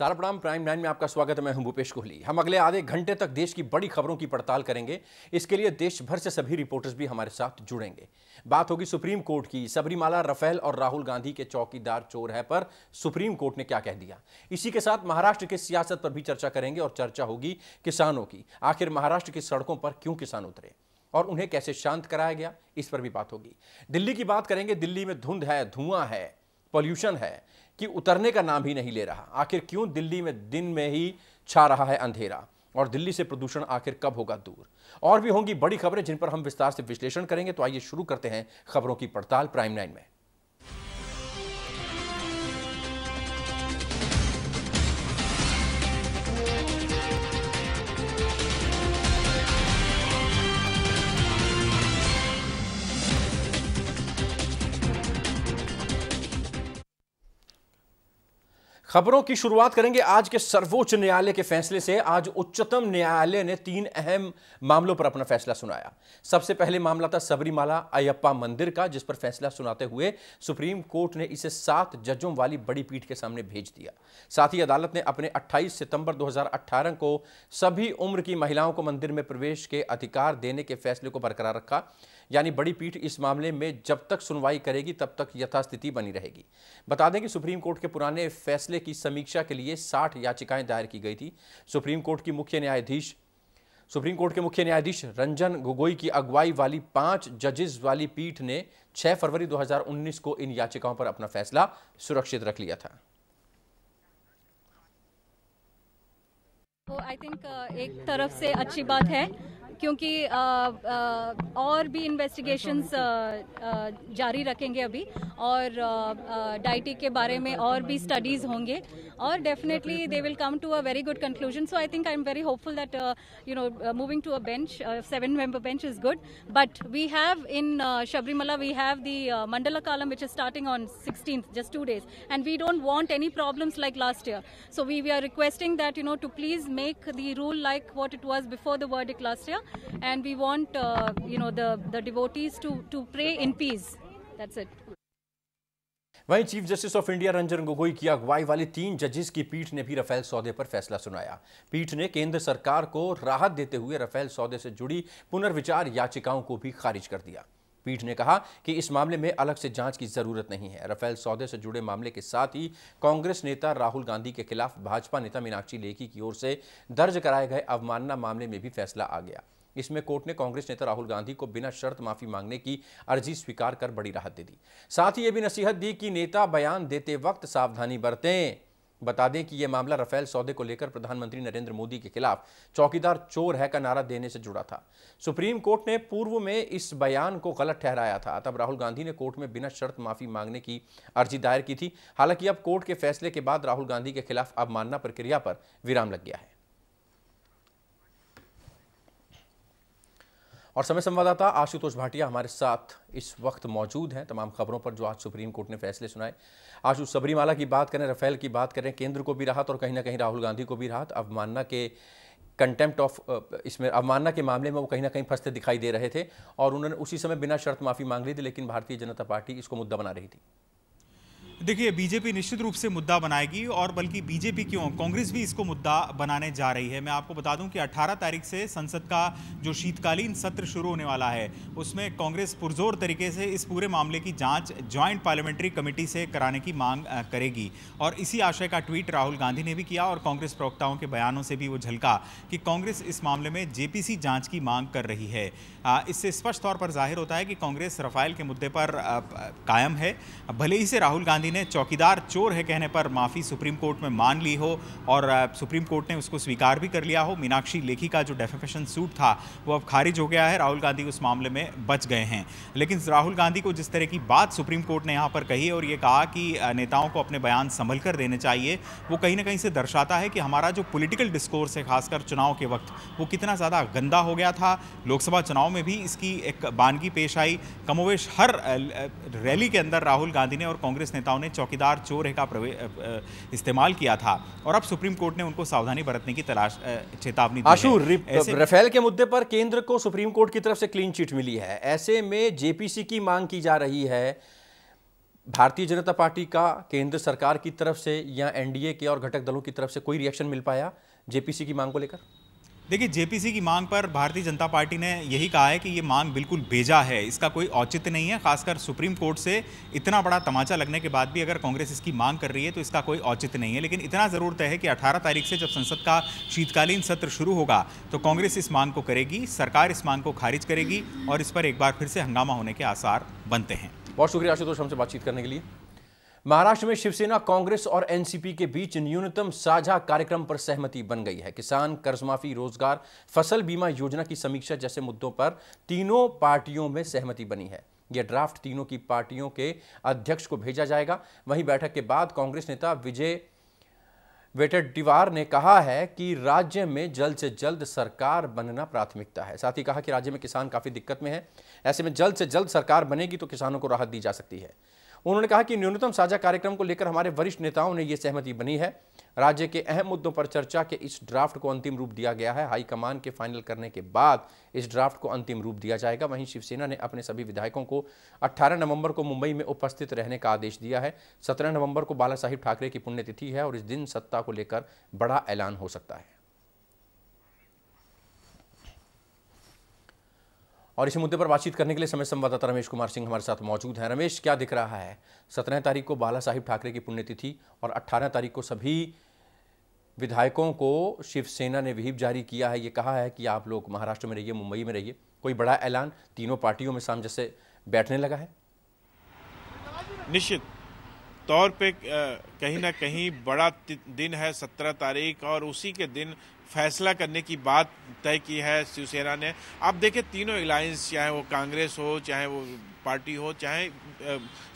प्रणाम prime nine में आपका स्वागत है मैं हूं भूपेश कोहली हम अगले आधे घंटे तक देश की बड़ी खबरों की पड़ताल करेंगे इसके लिए देश भर से सभी रिपोर्टर्स भी हमारे साथ जुड़ेंगे बात होगी सुप्रीम कोर्ट की सबरीमाला रफेल और राहुल गांधी के चौकीदार चोर है पर सुप्रीम कोर्ट ने क्या कह दिया इसी के साथ महाराष्ट्र की सियासत पर भी चर्चा करेंगे और चर्चा होगी किसानों की आखिर महाराष्ट्र की सड़कों पर क्यों किसान उतरे और उन्हें कैसे शांत कराया गया इस पर भी बात होगी दिल्ली की बात करेंगे दिल्ली में धुंध है धुआं है पॉल्यूशन है कि उतरने का नाम ही नहीं ले रहा आखिर क्यों दिल्ली में दिन में ही छा रहा है अंधेरा और दिल्ली से प्रदूषण आखिर कब होगा दूर और भी होंगी बड़ी खबरें जिन पर हम विस्तार से विश्लेषण करेंगे तो आइए शुरू करते हैं खबरों की पड़ताल प्राइम नाइन में खबरों की शुरुआत करेंगे आज के सर्वोच्च न्यायालय के फैसले से आज उच्चतम न्यायालय ने तीन अहम मामलों पर अपना फैसला सुनाया सबसे पहले मामला था सबरीमाला अयप्पा मंदिर का जिस पर फैसला सुनाते हुए सुप्रीम कोर्ट ने इसे सात जजों वाली बड़ी पीठ के सामने भेज दिया साथ ही अदालत ने अपने 28 सितंबर 2018 को सभी उम्र की महिलाओं को मंदिर में प्रवेश के अधिकार देने के फैसले को बरकरार रखा यानी बड़ी पीठ इस मामले में जब तक सुनवाई करेगी तब तक यथास्थिति बनी रहेगी बता दें कि सुप्रीम कोर्ट के पुराने फैसले की समीक्षा के लिए साठ याचिकाएं दायर की गई थी सुप्रीम कोर्ट की मुख्य न्यायाधीश सुप्रीम कोर्ट के मुख्य न्यायाधीश रंजन गोगोई की अगुवाई वाली पांच जजेस वाली पीठ ने 6 फरवरी 2019 को इन याचिकाओं पर अपना फैसला सुरक्षित रख लिया था आई तो थिंक uh, एक तरफ से अच्छी बात है क्योंकि और भी इन्वेस्टिगेशंस जारी रखेंगे अभी और डाइटी के बारे में और भी स्टडीज होंगे और definitely they will come to a very good conclusion so I think I am very hopeful that you know moving to a bench seven member bench is good but we have in Sabarimala we have the Mandala Kalam which is starting on sixteen just two days and we don't want any problems like last year so we we are requesting that you know to please make the rule like what it was before the word it last year and we want uh, you know the the devotees to to pray in peace. That's it. वहीं chief justice of India Ranjan Gogoi की अगुवाई वाली तीन जजेस की पीठ ने भी रफेल सौदे पर फैसला सुनाया पीठ ने केंद्र सरकार को राहत देते हुए रफेल सौदे से जुड़ी पुनर्विचार याचिकाओं को भी खारिज कर दिया पीठ ने कहा कि इस मामले में अलग से जांच की जरूरत नहीं है राफेल सौदे से जुड़े मामले के साथ ही कांग्रेस नेता राहुल गांधी के खिलाफ भाजपा नेता मीनाक्षी लेखी की ओर से दर्ज कराए गए अवमानना मामले में भी फैसला आ गया इसमें कोर्ट ने कांग्रेस नेता राहुल गांधी को बिना शर्त माफी मांगने की अर्जी स्वीकार कर बड़ी राहत दे दी साथ ही यह भी नसीहत दी कि नेता बयान देते वक्त सावधानी बरतें बता दें कि यह मामला रफेल सौदे को लेकर प्रधानमंत्री नरेंद्र मोदी के खिलाफ चौकीदार चोर है का नारा देने से जुड़ा था सुप्रीम कोर्ट ने पूर्व में इस बयान को गलत ठहराया था तब राहुल गांधी ने कोर्ट में बिना शर्त माफी मांगने की अर्जी दायर की थी हालांकि अब कोर्ट के फैसले के बाद राहुल गांधी के खिलाफ अवमानना प्रक्रिया पर विराम लग गया है और समय संवाददाता आशुतोष भाटिया हमारे साथ इस वक्त मौजूद हैं तमाम खबरों पर जो आज सुप्रीम कोर्ट ने फैसले सुनाए उस सबरीमाला की बात करें रफेल की बात करें केंद्र को भी राहत और कहीं ना कहीं राहुल गांधी को भी राहत अवमानना के कंटेम्प्ट ऑफ इसमें अवमानना के मामले में वो कहीं ना कहीं फंसते दिखाई दे रहे थे और उन्होंने उसी समय बिना शर्त माफ़ी मांग ली थी लेकिन भारतीय जनता पार्टी इसको मुद्दा बना रही थी देखिए बीजेपी निश्चित रूप से मुद्दा बनाएगी और बल्कि बीजेपी क्यों कांग्रेस भी इसको मुद्दा बनाने जा रही है मैं आपको बता दूं कि 18 तारीख से संसद का जो शीतकालीन सत्र शुरू होने वाला है उसमें कांग्रेस पुरजोर तरीके से इस पूरे मामले की जांच ज्वाइंट पार्लियामेंट्री कमेटी से कराने की मांग करेगी और इसी आशय का ट्वीट राहुल गांधी ने भी किया और कांग्रेस प्रवक्ताओं के बयानों से भी वो झलका कि कांग्रेस इस मामले में जेपीसी पी की मांग कर रही है इससे स्पष्ट तौर पर जाहिर होता है कि कांग्रेस रफाइल के मुद्दे पर कायम है भले ही से राहुल गांधी ने चौकीदार चोर है कहने पर माफ़ी सुप्रीम कोर्ट में मान ली हो और सुप्रीम कोर्ट ने उसको स्वीकार भी कर लिया हो मीनाक्षी लेखी का जो डेफेमेशन सूट था वो अब खारिज हो गया है राहुल गांधी उस मामले में बच गए हैं लेकिन राहुल गांधी को जिस तरह की बात सुप्रीम कोर्ट ने यहाँ पर कही और ये कहा कि नेताओं को अपने बयान संभल कर देने चाहिए वो कहीं ना कहीं से दर्शाता है कि हमारा जो पोलिटिकल डिस्कोर्स है खासकर चुनाव के वक्त वो कितना ज़्यादा गंदा हो गया था लोकसभा चुनाव में भी इसकी एक बानगी पेश आई कमोवेश हर रैली के अंदर राहुल गांधी ने और कांग्रेस नेताओं नेताओं ने चौकीदार चोर का इस्तेमाल किया था और अब सुप्रीम कोर्ट ने उनको सावधानी बरतने की तलाश चेतावनी रफेल के मुद्दे पर केंद्र को सुप्रीम कोर्ट की तरफ से क्लीन चिट मिली है ऐसे में जेपीसी की मांग की जा रही है भारतीय जनता पार्टी का केंद्र सरकार की तरफ से या एनडीए के और घटक दलों की तरफ से कोई रिएक्शन मिल पाया जेपीसी की मांग को लेकर देखिए जेपीसी की मांग पर भारतीय जनता पार्टी ने यही कहा है कि ये मांग बिल्कुल बेजा है इसका कोई औचित्य नहीं है खासकर सुप्रीम कोर्ट से इतना बड़ा तमाचा लगने के बाद भी अगर कांग्रेस इसकी मांग कर रही है तो इसका कोई औचित्य नहीं है लेकिन इतना जरूरत है कि 18 तारीख से जब संसद का शीतकालीन सत्र शुरू होगा तो कांग्रेस इस मांग को करेगी सरकार इस मांग को खारिज करेगी और इस पर एक बार फिर से हंगामा होने के आसार बनते हैं बहुत शुक्रिया आशुतोष हमसे बातचीत करने के लिए महाराष्ट्र में शिवसेना कांग्रेस और एनसीपी के बीच न्यूनतम साझा कार्यक्रम पर सहमति बन गई है किसान कर्जमाफी रोजगार फसल बीमा योजना की समीक्षा जैसे मुद्दों पर तीनों पार्टियों में सहमति बनी है यह ड्राफ्ट तीनों की पार्टियों के अध्यक्ष को भेजा जाएगा वहीं बैठक के बाद कांग्रेस नेता विजय वेटेडीवार ने कहा है कि राज्य में जल्द से जल्द सरकार बनना प्राथमिकता है साथ ही कहा कि राज्य में किसान काफ़ी दिक्कत में है ऐसे में जल्द से जल्द सरकार बनेगी तो किसानों को राहत दी जा सकती है उन्होंने कहा कि न्यूनतम साझा कार्यक्रम को लेकर हमारे वरिष्ठ नेताओं ने यह सहमति बनी है राज्य के अहम मुद्दों पर चर्चा के इस ड्राफ्ट को अंतिम रूप दिया गया है हाईकमान के फाइनल करने के बाद इस ड्राफ्ट को अंतिम रूप दिया जाएगा वहीं शिवसेना ने अपने सभी विधायकों को 18 नवंबर को मुंबई में उपस्थित रहने का आदेश दिया है 17 नवंबर को बाला साहिब ठाकरे की पुण्यतिथि है और इस दिन सत्ता को लेकर बड़ा ऐलान हो सकता है और इसी मुद्दे पर बातचीत करने के लिए समय संवाददाता रमेश कुमार सिंह हमारे साथ मौजूद हैं रमेश क्या दिख रहा है सत्रह तारीख को बाला साहिब ठाकरे की पुण्यतिथि और अट्ठारह तारीख को सभी विधायकों को शिवसेना ने विहिप जारी किया है ये कहा है कि आप लोग महाराष्ट्र में रहिए मुंबई में रहिए कोई बड़ा ऐलान तीनों पार्टियों में जैसे बैठने लगा है निश्चित तौर पे कहीं ना कहीं बड़ा दिन है सत्रह तारीख और उसी के दिन फैसला करने की बात तय की है शिवसेना ने आप देखें तीनों अलायंस चाहे वो कांग्रेस हो चाहे वो पार्टी हो चाहे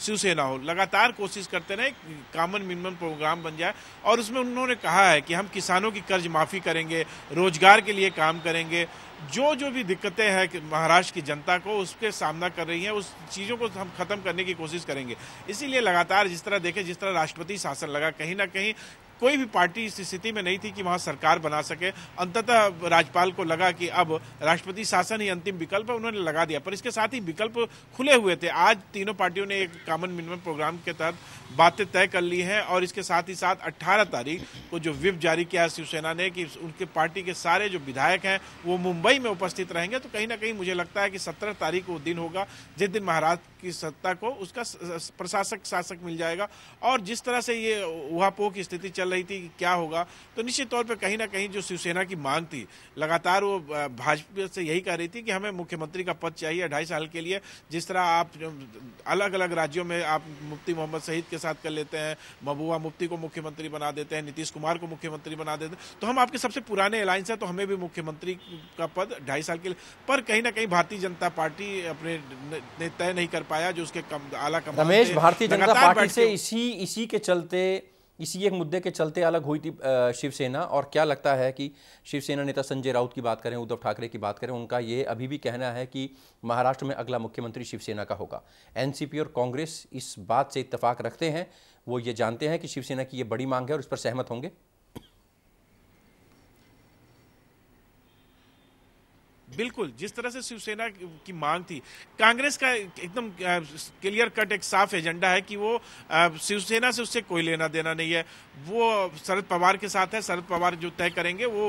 शिवसेना हो लगातार कोशिश करते रहे कॉमन मिनिमम प्रोग्राम बन जाए और उसमें उन्होंने कहा है कि हम किसानों की कर्ज माफ़ी करेंगे रोजगार के लिए काम करेंगे जो जो भी दिक्कतें हैं महाराष्ट्र की जनता को उसके सामना कर रही है उस चीज़ों को हम खत्म करने की कोशिश करेंगे इसीलिए लगातार जिस तरह देखें जिस तरह राष्ट्रपति शासन लगा कहीं ना कहीं कोई भी पार्टी इस स्थिति में नहीं थी कि वहां सरकार बना सके अंततः राज्यपाल को लगा कि अब राष्ट्रपति शासन ही अंतिम विकल्प है उन्होंने लगा दिया पर इसके साथ ही विकल्प खुले हुए थे आज तीनों पार्टियों ने एक कॉमन मिनिमम प्रोग्राम के तहत बातें तय कर ली हैं और इसके साथ ही साथ अट्ठारह तारीख को जो विप जारी किया है शिवसेना ने कि उनके पार्टी के सारे जो विधायक हैं वो मुंबई में उपस्थित रहेंगे तो कहीं ना कहीं मुझे लगता है कि सत्रह तारीख को दिन होगा जिस दिन महाराष्ट्र की सत्ता को उसका प्रशासक शासक मिल जाएगा और जिस तरह से ये उहापोह की स्थिति चल चल रही थी कि क्या होगा तो निश्चित तौर पर कहीं ना कहीं जो शिवसेना की मांग थी लगातार वो भाजपा से यही कह रही थी कि हमें मुख्यमंत्री का पद चाहिए ढाई साल के लिए जिस तरह आप अलग अलग राज्यों में आप मुफ्ती मोहम्मद शहीद के साथ कर लेते हैं महबूबा मुफ्ती को मुख्यमंत्री बना देते हैं नीतीश कुमार को मुख्यमंत्री बना देते हैं तो हम आपके सबसे पुराने अलायंस हैं तो हमें भी मुख्यमंत्री का पद ढाई साल के लिए पर कहीं ना कहीं भारतीय जनता पार्टी अपने तय नहीं कर पाया जो उसके कम, आला कम रमेश भारतीय जनता पार्टी से इसी इसी के चलते इसी एक मुद्दे के चलते अलग हुई थी शिवसेना और क्या लगता है कि शिवसेना नेता संजय राउत की बात करें उद्धव ठाकरे की बात करें उनका ये अभी भी कहना है कि महाराष्ट्र में अगला मुख्यमंत्री शिवसेना का होगा एनसीपी और कांग्रेस इस बात से इतफाक रखते हैं वो ये जानते हैं कि शिवसेना की ये बड़ी मांग है और इस पर सहमत होंगे बिल्कुल जिस तरह से शिवसेना की मांग थी कांग्रेस का एकदम क्लियर कट एक साफ एजेंडा है कि वो शिवसेना से उससे कोई लेना देना नहीं है वो शरद पवार के साथ है शरद पवार जो तय करेंगे वो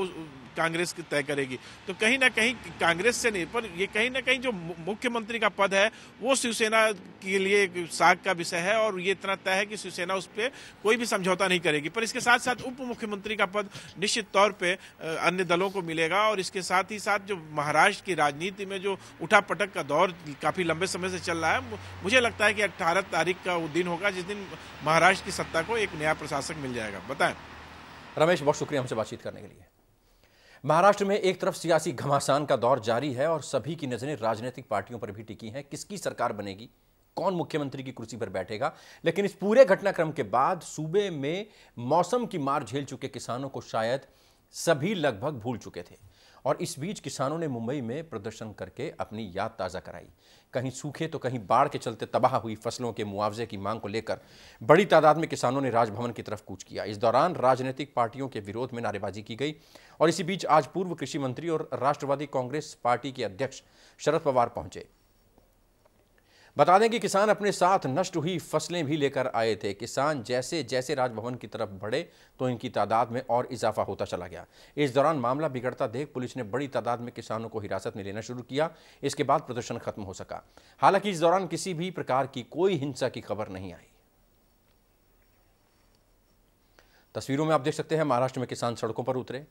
कांग्रेस की तय करेगी तो कहीं ना कहीं कांग्रेस से नहीं पर ये कहीं ना कहीं जो मुख्यमंत्री का पद है वो शिवसेना के लिए साग का विषय है और ये इतना तय है कि शिवसेना उस पर कोई भी समझौता नहीं करेगी पर इसके साथ साथ उप मुख्यमंत्री का पद निश्चित तौर पर अन्य दलों को मिलेगा और इसके साथ ही साथ जो महाराष्ट्र की राजनीति में जो उठा पटक का दौर काफ़ी लंबे समय से चल रहा है मुझे लगता है कि अट्ठारह तारीख का वो दिन होगा जिस दिन महाराष्ट्र की सत्ता को एक नया प्रशासक मिल जाएगा बताएं रमेश बहुत शुक्रिया हमसे बातचीत करने के लिए महाराष्ट्र में एक तरफ सियासी घमासान का दौर जारी है और सभी की नज़रें राजनीतिक पार्टियों पर भी टिकी हैं किसकी सरकार बनेगी कौन मुख्यमंत्री की कुर्सी पर बैठेगा लेकिन इस पूरे घटनाक्रम के बाद सूबे में मौसम की मार झेल चुके किसानों को शायद सभी लगभग भूल चुके थे और इस बीच किसानों ने मुंबई में प्रदर्शन करके अपनी याद ताज़ा कराई कहीं सूखे तो कहीं बाढ़ के चलते तबाह हुई फसलों के मुआवजे की मांग को लेकर बड़ी तादाद में किसानों ने राजभवन की तरफ कूच किया इस दौरान राजनीतिक पार्टियों के विरोध में नारेबाजी की गई और इसी बीच आज पूर्व कृषि मंत्री और राष्ट्रवादी कांग्रेस पार्टी के अध्यक्ष शरद पवार पहुंचे बता दें कि किसान अपने साथ नष्ट हुई फसलें भी लेकर आए थे किसान जैसे जैसे राजभवन की तरफ बढ़े तो इनकी तादाद में और इजाफा होता चला गया इस दौरान मामला बिगड़ता देख पुलिस ने बड़ी तादाद में किसानों को हिरासत में लेना शुरू किया इसके बाद प्रदर्शन खत्म हो सका हालांकि इस दौरान किसी भी प्रकार की कोई हिंसा की खबर नहीं आई तस्वीरों में आप देख सकते हैं महाराष्ट्र में किसान सड़कों पर उतरे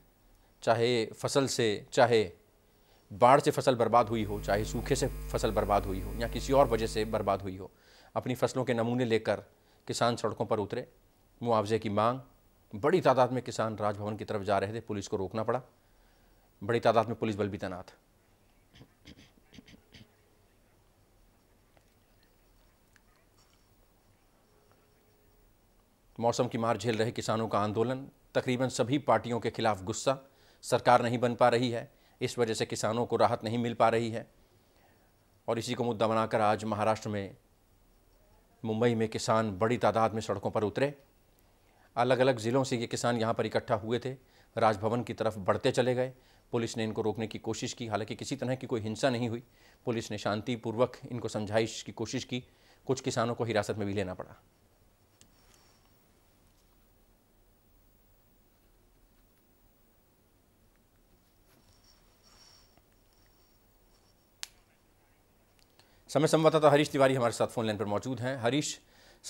चाहे फसल से चाहे बाढ़ से फसल बर्बाद हुई हो चाहे सूखे से फसल बर्बाद हुई हो या किसी और वजह से बर्बाद हुई हो अपनी फसलों के नमूने लेकर किसान सड़कों पर उतरे मुआवजे की मांग बड़ी तादाद में किसान राजभवन की तरफ जा रहे थे पुलिस को रोकना पड़ा बड़ी तादाद में पुलिस बल भी तैनात मौसम की मार झेल रहे किसानों का आंदोलन तकरीबन सभी पार्टियों के खिलाफ गुस्सा सरकार नहीं बन पा रही है इस वजह से किसानों को राहत नहीं मिल पा रही है और इसी को मुद्दा बनाकर आज महाराष्ट्र में मुंबई में किसान बड़ी तादाद में सड़कों पर उतरे अलग अलग ज़िलों से ये किसान यहाँ पर इकट्ठा हुए थे राजभवन की तरफ बढ़ते चले गए पुलिस ने इनको रोकने की कोशिश की हालांकि किसी तरह की कोई हिंसा नहीं हुई पुलिस ने शांतिपूर्वक इनको समझाइश की कोशिश की कुछ किसानों को हिरासत में भी लेना पड़ा समय संवाददाता हरीश तिवारी हमारे साथ फोन लाइन पर मौजूद हैं हरीश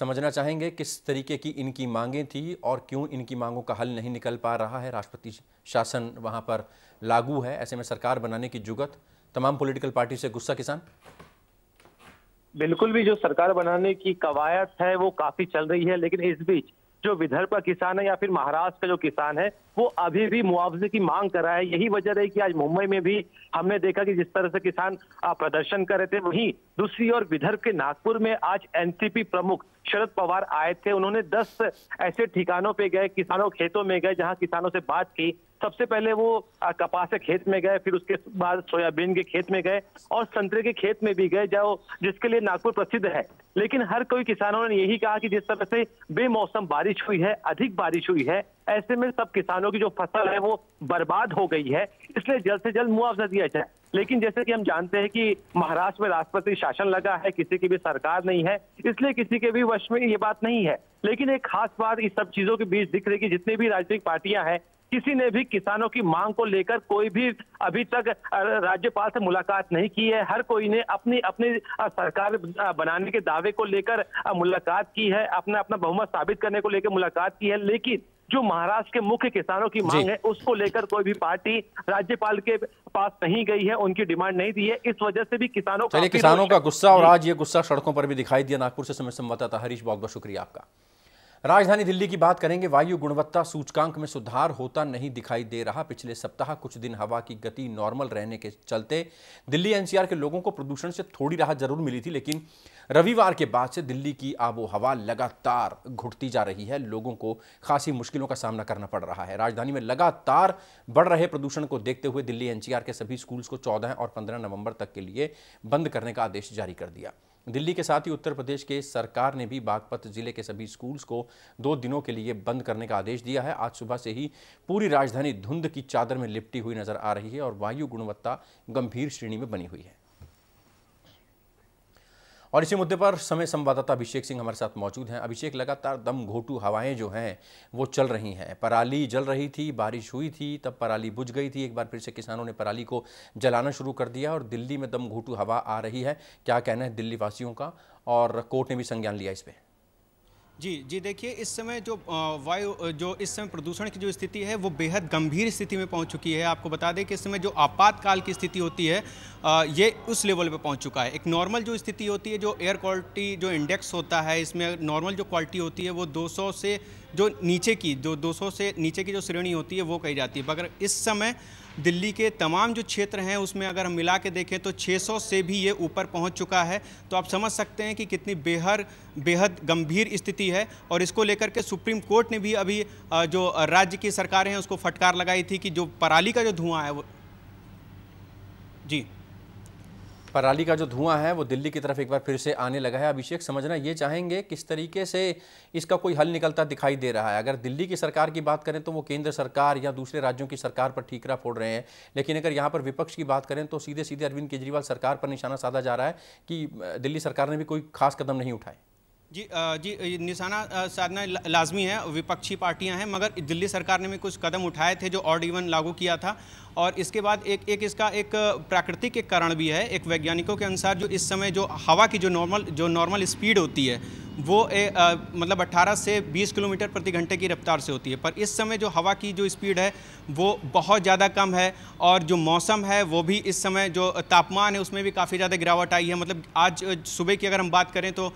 समझना चाहेंगे किस तरीके की इनकी मांगें थी और क्यों इनकी मांगों का हल नहीं निकल पा रहा है राष्ट्रपति शासन वहां पर लागू है ऐसे में सरकार बनाने की जुगत तमाम पॉलिटिकल पार्टी से गुस्सा किसान बिल्कुल भी जो सरकार बनाने की कवायद है वो काफी चल रही है लेकिन इस बीच जो विदर्भ का किसान है या फिर महाराष्ट्र का जो किसान है वो अभी भी मुआवजे की मांग कर रहा है यही वजह रही कि आज मुंबई में भी हमने देखा कि जिस तरह से किसान प्रदर्शन कर रहे थे वहीं दूसरी ओर विदर्भ के नागपुर में आज एनसीपी प्रमुख शरद पवार आए थे उन्होंने दस ऐसे ठिकानों पे गए किसानों खेतों में गए जहां किसानों से बात की सबसे पहले वो कपास के खेत में गए फिर उसके बाद सोयाबीन के खेत में गए और संतरे के खेत में भी गए जो जिसके लिए नागपुर प्रसिद्ध है लेकिन हर कोई किसानों ने यही कहा कि जिस तरह से बेमौसम बारिश हुई है अधिक बारिश हुई है ऐसे में सब किसानों की जो फसल है वो बर्बाद हो गई है इसलिए जल्द से जल्द मुआवजा दिया जाए लेकिन जैसे कि हम जानते हैं कि महाराष्ट्र में राष्ट्रपति शासन लगा है किसी की भी सरकार नहीं है इसलिए किसी के भी वश में ये बात नहीं है लेकिन एक खास बात इस सब चीजों के बीच दिख रही है कि जितनी भी राजनीतिक पार्टियां हैं किसी ने भी किसानों की मांग को लेकर कोई भी अभी तक राज्यपाल से मुलाकात नहीं की है हर कोई ने अपनी अपनी सरकार बनाने के दावे को लेकर मुलाकात की है अपना अपना बहुमत साबित करने को लेकर मुलाकात की है लेकिन जो महाराष्ट्र के मुख्य किसानों की मांग है उसको लेकर कोई भी पार्टी राज्यपाल के पास नहीं गई है उनकी डिमांड नहीं दी है इस वजह से भी किसानों का किसानों का गुस्सा और आज ये गुस्सा सड़कों पर भी दिखाई दिया नागपुर से समय संवाददाता हरीश बहुत बहुत शुक्रिया आपका राजधानी दिल्ली की बात करेंगे वायु गुणवत्ता सूचकांक में सुधार होता नहीं दिखाई दे रहा पिछले सप्ताह कुछ दिन हवा की गति नॉर्मल रहने के चलते दिल्ली एनसीआर के लोगों को प्रदूषण से थोड़ी राहत जरूर मिली थी लेकिन रविवार के बाद से दिल्ली की आबो हवा लगातार घुटती जा रही है लोगों को खासी मुश्किलों का सामना करना पड़ रहा है राजधानी में लगातार बढ़ रहे प्रदूषण को देखते हुए दिल्ली एनसीआर के सभी स्कूल्स को चौदह और पंद्रह नवंबर तक के लिए बंद करने का आदेश जारी कर दिया दिल्ली के साथ ही उत्तर प्रदेश के सरकार ने भी बागपत जिले के सभी स्कूल्स को दो दिनों के लिए बंद करने का आदेश दिया है आज सुबह से ही पूरी राजधानी धुंध की चादर में लिपटी हुई नजर आ रही है और वायु गुणवत्ता गंभीर श्रेणी में बनी हुई है और इसी मुद्दे पर समय संवाददाता अभिषेक सिंह हमारे साथ मौजूद हैं अभिषेक लगातार दम घोटू हवाएं जो हैं वो चल रही हैं पराली जल रही थी बारिश हुई थी तब पराली बुझ गई थी एक बार फिर से किसानों ने पराली को जलाना शुरू कर दिया और दिल्ली में दम घोटू हवा आ रही है क्या कहना है दिल्ली वासियों का और कोर्ट ने भी संज्ञान लिया इस पर जी जी देखिए इस समय जो वायु जो इस समय प्रदूषण की जो स्थिति है वो बेहद गंभीर स्थिति में पहुंच चुकी है आपको बता दें कि इस समय जो आपातकाल की स्थिति होती है ये उस लेवल पे पहुंच चुका है एक नॉर्मल जो स्थिति होती है जो एयर क्वालिटी जो इंडेक्स होता है इसमें नॉर्मल जो क्वालिटी होती है वो दो से जो नीचे की जो दो से नीचे की जो श्रेणी होती है वो कही जाती है मगर इस समय दिल्ली के तमाम जो क्षेत्र हैं उसमें अगर हम मिला के देखें तो 600 से भी ये ऊपर पहुंच चुका है तो आप समझ सकते हैं कि कितनी बेहद बेहद गंभीर स्थिति है और इसको लेकर के सुप्रीम कोर्ट ने भी अभी जो राज्य की सरकारें हैं उसको फटकार लगाई थी कि जो पराली का जो धुआं है वो जी पराली का जो धुआं है वो दिल्ली की तरफ एक बार फिर से आने लगा है अभिषेक समझना ये चाहेंगे किस तरीके से इसका कोई हल निकलता दिखाई दे रहा है अगर दिल्ली की सरकार की बात करें तो वो केंद्र सरकार या दूसरे राज्यों की सरकार पर ठीकरा फोड़ रहे हैं लेकिन अगर यहाँ पर विपक्ष की बात करें तो सीधे सीधे अरविंद केजरीवाल सरकार पर निशाना साधा जा रहा है कि दिल्ली सरकार ने भी कोई खास कदम नहीं उठाए जी जी निशाना साधना लाजमी है विपक्षी पार्टियां हैं मगर दिल्ली सरकार ने भी कुछ कदम उठाए थे जो ऑड इवन लागू किया था और इसके बाद एक एक इसका एक प्राकृतिक एक कारण भी है एक वैज्ञानिकों के अनुसार जो इस समय जो हवा की जो नॉर्मल जो नॉर्मल स्पीड होती है वो ए, आ, मतलब 18 से 20 किलोमीटर प्रति घंटे की रफ्तार से होती है पर इस समय जो हवा की जो स्पीड है वो बहुत ज़्यादा कम है और जो मौसम है वो भी इस समय जो तापमान है उसमें भी काफ़ी ज़्यादा गिरावट आई है मतलब आज सुबह की अगर हम बात करें तो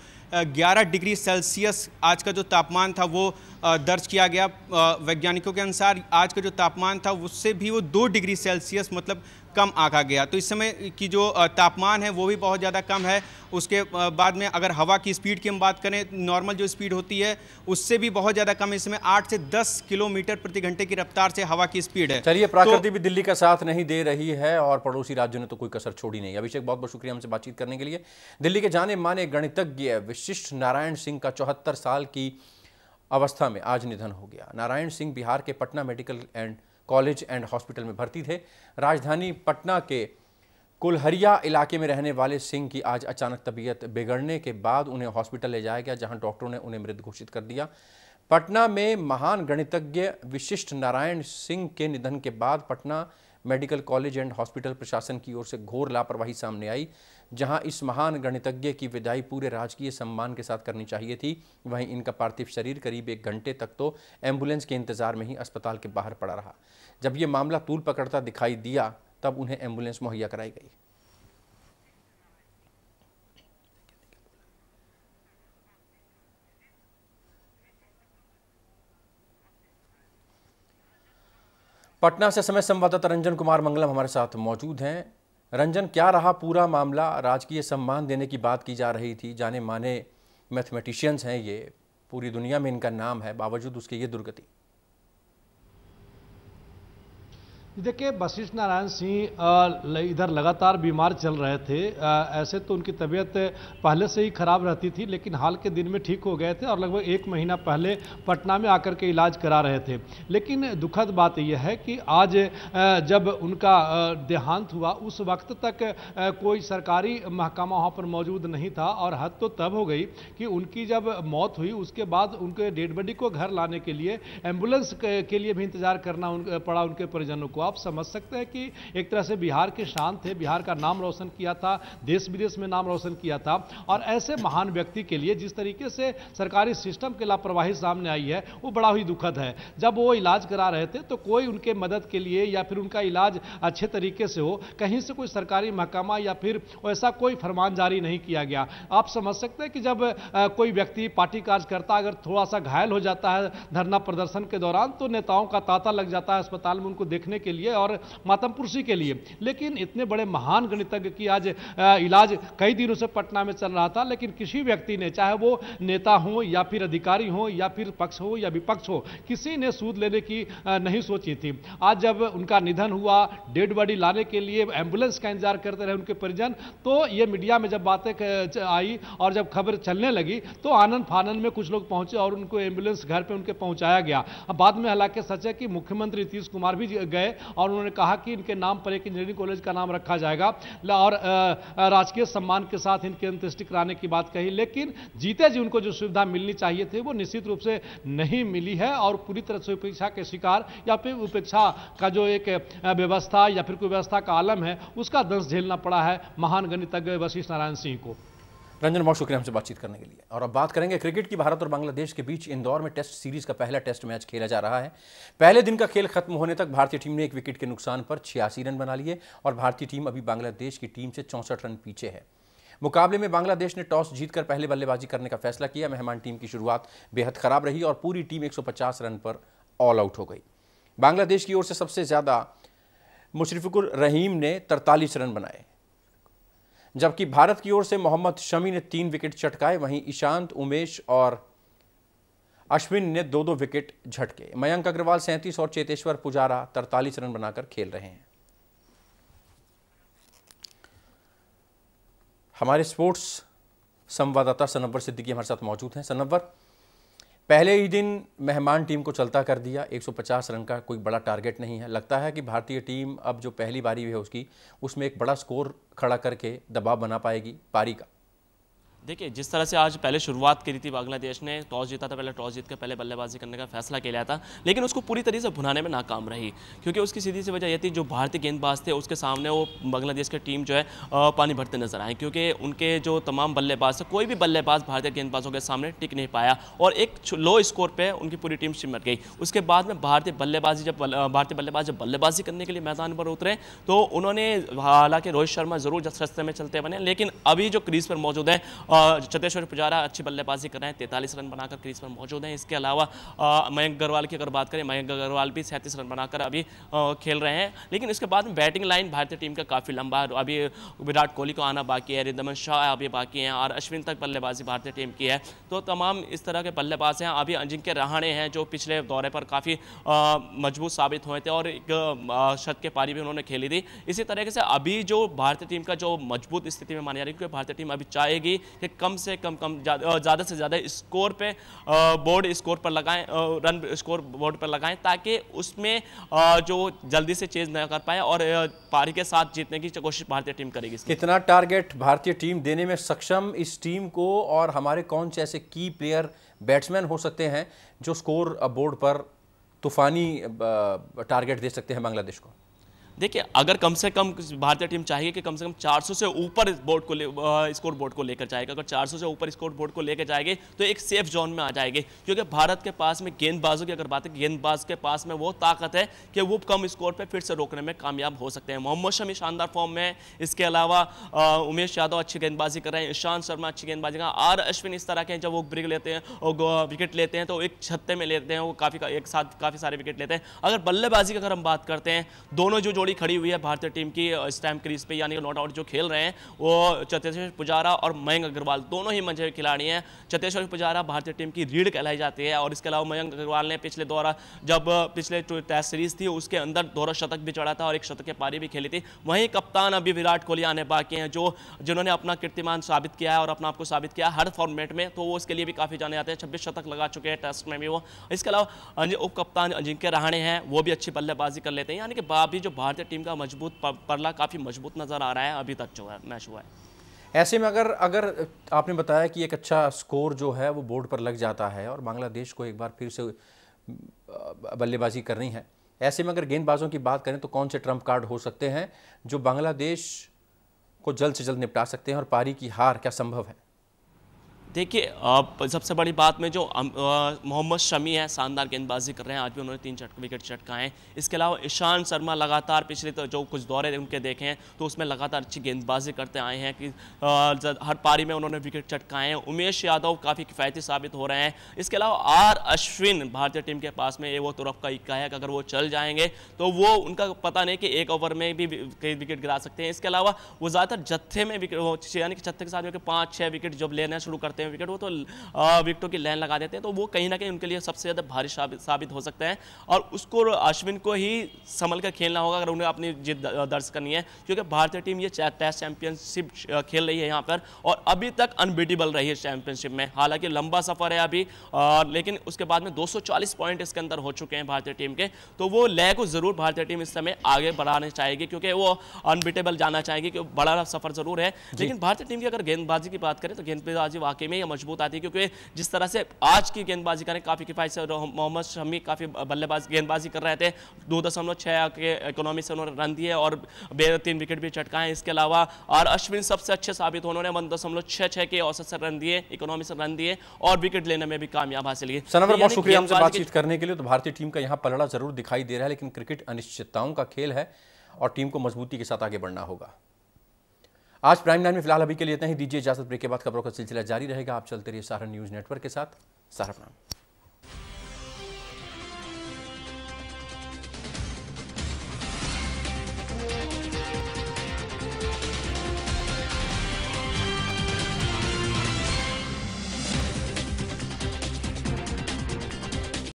11 डिग्री सेल्सियस आज का जो तापमान था वो दर्ज किया गया वैज्ञानिकों के अनुसार आज का जो तापमान था उससे भी वो दो डिग्री सेल्सियस मतलब कम आका गया तो इस समय की जो तापमान है वो भी बहुत ज़्यादा कम है उसके बाद में अगर हवा की स्पीड की हम बात करें नॉर्मल जो स्पीड होती है उससे भी बहुत ज़्यादा कम है इस समय आठ से दस किलोमीटर प्रति घंटे की रफ्तार से हवा की स्पीड है चलिए प्रकृति तो, भी दिल्ली का साथ नहीं दे रही है और पड़ोसी राज्यों ने तो कोई कसर छोड़ी नहीं अभिषेक बहुत बहुत शुक्रिया हमसे बातचीत करने के लिए दिल्ली के जाने माने गणितज्ञ विशिष्ट नारायण सिंह का चौहत्तर साल की अवस्था में आज निधन हो गया नारायण सिंह बिहार के Patna medical and college and hospital में भर्ती थे राजधानी पटना के कुलहरिया इलाके में रहने वाले सिंह की आज अचानक तबीयत बिगड़ने के बाद उन्हें हॉस्पिटल ले जाया गया जहां डॉक्टरों ने उन्हें मृत घोषित कर दिया पटना में महान गणितज्ञ विशिष्ट नारायण सिंह के निधन के बाद Patna medical college and hospital प्रशासन की ओर से घोर लापरवाही सामने आई जहां इस महान गणितज्ञ की विदाई पूरे राजकीय सम्मान के साथ करनी चाहिए थी वहीं इनका पार्थिव शरीर करीब एक घंटे तक तो एम्बुलेंस के इंतजार में ही अस्पताल के बाहर पड़ा रहा जब ये मामला तूल पकड़ता दिखाई दिया तब उन्हें एम्बुलेंस मुहैया कराई गई पटना से समय संवाददाता रंजन कुमार मंगलम हमारे साथ मौजूद हैं रंजन क्या रहा पूरा मामला राजकीय सम्मान देने की बात की जा रही थी जाने माने मैथमेटिशियंस हैं ये पूरी दुनिया में इनका नाम है बावजूद उसकी ये दुर्गति देखिए वशिष्ठ नारायण सिंह इधर लगातार बीमार चल रहे थे ऐसे तो उनकी तबीयत पहले से ही खराब रहती थी लेकिन हाल के दिन में ठीक हो गए थे और लगभग एक महीना पहले पटना में आकर के इलाज करा रहे थे लेकिन दुखद बात यह है कि आज जब उनका देहांत हुआ उस वक्त तक कोई सरकारी महकमा वहाँ पर मौजूद नहीं था और हद तो तब हो गई कि उनकी जब मौत हुई उसके बाद उनके डेड बॉडी को घर लाने के लिए एम्बुलेंस के लिए भी इंतज़ार करना पड़ा उनके परिजनों को आप समझ सकते हैं कि एक तरह से बिहार के शान थे बिहार का नाम रोशन किया था देश विदेश में नाम रोशन किया था और ऐसे महान व्यक्ति के लिए जिस तरीके से सरकारी सिस्टम की लापरवाही सामने आई है वो बड़ा ही दुखद है जब वो इलाज करा रहे थे तो कोई उनके मदद के लिए या फिर उनका इलाज अच्छे तरीके से हो कहीं से कोई सरकारी महकमा या फिर ऐसा कोई फरमान जारी नहीं किया गया आप समझ सकते हैं कि जब कोई व्यक्ति पार्टी कार्यकर्ता अगर थोड़ा सा घायल हो जाता है धरना प्रदर्शन के दौरान तो नेताओं का तांता लग जाता है अस्पताल में उनको देखने के लिए और मातमपुरसी के लिए लेकिन इतने बड़े महान गणितज्ञ की आज इलाज कई दिनों से पटना में चल रहा था लेकिन किसी व्यक्ति ने चाहे वो नेता हो या फिर अधिकारी हो या फिर पक्ष हो या विपक्ष हो किसी ने सूद लेने की नहीं सोची थी आज जब उनका निधन हुआ डेड बॉडी लाने के लिए एम्बुलेंस का इंतजार करते रहे उनके परिजन तो ये मीडिया में जब बातें आई और जब खबर चलने लगी तो आनंद फानंद में कुछ लोग पहुंचे और उनको एम्बुलेंस घर पर उनके पहुंचाया गया बाद में हालांकि सच है कि मुख्यमंत्री नीतीश कुमार भी गए और उन्होंने कहा कि इनके नाम पर एक इंजीनियरिंग कॉलेज का नाम रखा जाएगा और राजकीय सम्मान के साथ इनके अंत्येष्टि कराने की बात कही लेकिन जीते जी उनको जो सुविधा मिलनी चाहिए थी वो निश्चित रूप से नहीं मिली है और पूरी तरह से उपेक्षा के शिकार या फिर उपेक्षा का जो एक व्यवस्था या फिर कोई व्यवस्था का आलम है उसका दंश झेलना पड़ा है महान गणितज्ञ वशिष्ठ नारायण सिंह को रंजन बहुत शुक्रिया हमसे बातचीत करने के लिए और अब बात करेंगे क्रिकेट की भारत और बांग्लादेश के बीच इंदौर में टेस्ट सीरीज का पहला टेस्ट मैच खेला जा रहा है पहले दिन का खेल खत्म होने तक भारतीय टीम ने एक विकेट के नुकसान पर छियासी रन बना लिए और भारतीय टीम अभी बांग्लादेश की टीम से चौंसठ रन पीछे है मुकाबले में बांग्लादेश ने टॉस जीतकर पहले बल्लेबाजी करने का फैसला किया मेहमान टीम की शुरुआत बेहद खराब रही और पूरी टीम 150 रन पर ऑल आउट हो गई बांग्लादेश की ओर से सबसे ज़्यादा मुशरफिकुर रहीम ने 43 रन बनाए जबकि भारत की ओर से मोहम्मद शमी ने तीन विकेट चटकाए वहीं ईशांत उमेश और अश्विन ने दो दो विकेट झटके मयंक अग्रवाल सैंतीस और चेतेश्वर पुजारा तरतालीस रन बनाकर खेल रहे हैं हमारे स्पोर्ट्स संवाददाता सनवर सिद्दीकी हमारे साथ मौजूद हैं सनवर पहले ही दिन मेहमान टीम को चलता कर दिया 150 रन का कोई बड़ा टारगेट नहीं है लगता है कि भारतीय टीम अब जो पहली बारी है उसकी उसमें एक बड़ा स्कोर खड़ा करके दबाव बना पाएगी पारी का देखिए जिस तरह से आज पहले शुरुआत करी थी बांग्लादेश ने टॉस जीता था पहले टॉस जीत के पहले बल्लेबाजी करने का फैसला किया था लेकिन उसको पूरी तरीके से भुनाने में नाकाम रही क्योंकि उसकी सीधी सी वजह यह थी जो भारतीय गेंदबाज थे उसके सामने वो बांग्लादेश की टीम जो है पानी भरते नजर आए क्योंकि उनके जो तमाम बल्लेबाज थे कोई भी बल्लेबाज भारतीय गेंदबाजों के सामने टिक नहीं पाया और एक लो स्कोर पर उनकी पूरी टीम सिमट गई उसके बाद में भारतीय बल्लेबाजी जब भारतीय बल्लेबाज जब बल्लेबाजी करने के लिए मैदान पर उतरे तो उन्होंने हालांकि रोहित शर्मा जरूर सस्ते में चलते बने लेकिन अभी जो क्रीज पर मौजूद है चतेश्वर पुजारा अच्छी बल्लेबाजी कर रहे हैं तैंतालीस रन बनाकर क्रीज पर मौजूद हैं इसके अलावा मयंक अग्रवाल की अगर बात करें मयंक अग्रवाल भी सैंतीस रन बनाकर अभी खेल रहे हैं लेकिन इसके बाद में बैटिंग लाइन भारतीय टीम का काफ़ी लंबा अभी विराट कोहली को आना बाकी है रिदमन शाह अभी बाकी हैं और अश्विन तक बल्लेबाजी भारतीय टीम की है तो तमाम इस तरह के बल्लेबाज हैं अभी अजिंक्य रहाणे हैं जो पिछले दौरे पर काफ़ी मजबूत साबित हुए थे और एक शत के पारी भी उन्होंने खेली थी इसी तरीके से अभी जो भारतीय टीम का जो मजबूत स्थिति में मानी जा रही है क्योंकि भारतीय टीम अभी चाहेगी कि कम से कम कम ज़्यादा से ज़्यादा स्कोर पे बोर्ड स्कोर पर लगाएं रन स्कोर बोर्ड पर लगाएं ताकि उसमें जो जल्दी से चेज न कर पाए और पारी के साथ जीतने की कोशिश भारतीय टीम करेगी कितना टारगेट भारतीय टीम देने में सक्षम इस टीम को और हमारे कौन से ऐसे की प्लेयर बैट्समैन हो सकते हैं जो स्कोर बोर्ड पर तूफानी टारगेट दे सकते हैं बांग्लादेश को देखिए अगर कम से कम भारतीय टीम चाहिए कि कम से कम 400 से ऊपर बोर्ड को स्कोर बोर्ड को लेकर जाएगा अगर 400 से ऊपर स्कोर बोर्ड को लेकर जाएंगे तो एक सेफ जोन में आ जाएगी क्योंकि भारत के पास में गेंदबाजों की अगर बात है गेंदबाज के पास में वो ताकत है कि वो कम स्कोर पर फिर से रोकने में कामयाब हो सकते हैं मोहम्मद शमी शानदार फॉर्म में है इसके अलावा उमेश यादव अच्छी गेंदबाजी कर रहे हैं ईशांत शर्मा अच्छी गेंदबाजी कर आर अश्विन इस तरह के जब वो ब्रिक लेते हैं विकेट लेते हैं तो एक छत्ते में लेते हैं वो काफ़ी एक साथ काफ़ी सारे विकेट लेते हैं अगर बल्लेबाजी की अगर हम बात करते हैं दोनों जो जोड़ी जोड़ी खड़ी हुई है भारतीय टीम की इस टाइम क्रीज पे यानी नॉट आउट जो खेल रहे हैं वो चतेश्वर पुजारा और मयंक अग्रवाल दोनों ही मंझे खिलाड़ी हैं चतेश्वर पुजारा भारतीय टीम की रीढ़ कहलाई जाती है और इसके अलावा मयंक अग्रवाल ने पिछले दौरा जब पिछले टेस्ट सीरीज थी उसके अंदर दोहरा शतक भी चढ़ा था और एक शतक के पारी भी खेली थी वहीं कप्तान अभी विराट कोहली आने बाकी हैं जो जिन्होंने अपना कीर्तिमान साबित किया है और अपना आपको साबित किया हर फॉर्मेट में तो वो इसके लिए भी काफ़ी जाने जाते हैं छब्बीस शतक लगा चुके हैं टेस्ट में भी वो इसके अलावा अं, उप कप्तान अजिंक्य रहाणे हैं वो भी अच्छी बल्लेबाजी कर लेते हैं यानी कि बाबी जो भारत भारतीय टीम का मजबूत परला काफ़ी मजबूत नज़र आ रहा है अभी तक जो है मैच हुआ है ऐसे में अगर अगर आपने बताया कि एक अच्छा स्कोर जो है वो बोर्ड पर लग जाता है और बांग्लादेश को एक बार फिर से बल्लेबाजी करनी है ऐसे में अगर गेंदबाजों की बात करें तो कौन से ट्रंप कार्ड हो सकते हैं जो बांग्लादेश को जल्द से जल्द निपटा सकते हैं और पारी की हार क्या संभव है देखिए सबसे बड़ी बात में जो मोहम्मद शमी है शानदार गेंदबाजी कर रहे हैं आज भी उन्होंने तीन चट विकेट चटकाए हैं इसके अलावा ईशान शर्मा लगातार पिछले तो जो कुछ दौरे उनके देखे हैं तो उसमें लगातार अच्छी गेंदबाजी करते आए हैं कि हर पारी में उन्होंने विकेट चटकाए हैं उमेश यादव काफ़ी किफ़ायती साबित हो रहे हैं इसके अलावा आर अश्विन भारतीय टीम के पास में ये वो तुरफ का इक्का है अगर वो चल जाएंगे तो वो उनका पता नहीं कि एक ओवर में भी कई विकेट गिरा सकते हैं इसके अलावा वो ज़्यादातर जत्थे में यानी कि जत्थे के साथ पाँच छः विकेट जब लेना शुरू करते हैं विकेट वो तो विकेटों की लाइन लगा देते हैं तो वो कहीं ना कहीं उनके लिए सबसे ज़्यादा भारी साबित हो सकता है और उसको अश्विन को ही संभल कर खेलना होगा अगर उन्हें अपनी जीत दर्ज करनी है क्योंकि भारतीय टीम ये टेस्ट चैंपियनशिप खेल रही है यहाँ पर और अभी तक अनबीटेबल रही है चैंपियनशिप में हालांकि लंबा सफ़र है अभी और लेकिन उसके बाद में 240 पॉइंट इसके अंदर हो चुके हैं भारतीय टीम के तो वो लय को ज़रूर भारतीय टीम इस समय आगे बढ़ाना चाहेगी क्योंकि वो अनबीटेबल जाना चाहेगी क्योंकि बड़ा सफ़र ज़रूर है लेकिन भारतीय टीम की अगर गेंदबाजी की बात करें तो गेंदबाजी वाकई में यह मजबूत आती है क्योंकि जिस तरह से आज की गेंदबाजी करें काफ़ी किफायत से मोहम्मद शमी काफ़ी बल्लेबाज गेंदबाजी कर रहे थे दो दशमलव छः के इकोनॉमी से उन्होंने रन दिए और बे तीन विकेट भी चटकाए इसके अलावा और अश्विन सबसे अच्छे साबित उन्होंने वन दशमलव छः छः के औसत से रन दिए इकोनॉमी से रन दिए और विकेट लेने में भी कामयाब हासिल किए सनवर तो बहुत शुक्रिया हमसे बातचीत करने के लिए तो भारतीय टीम का यहाँ पलड़ा जरूर दिखाई दे रहा है लेकिन क्रिकेट अनिश्चितताओं का खेल है और टीम को मजबूती के साथ आगे बढ़ना होगा आज प्राइम लाइन में फिलहाल अभी के लिए इतना ही दीजिए इजाजत ब्रेक के बाद खबरों का सिलसिला जारी रहेगा आप चलते रहिए सहारा न्यूज़ नेटवर्क के साथ सारा प्रणाम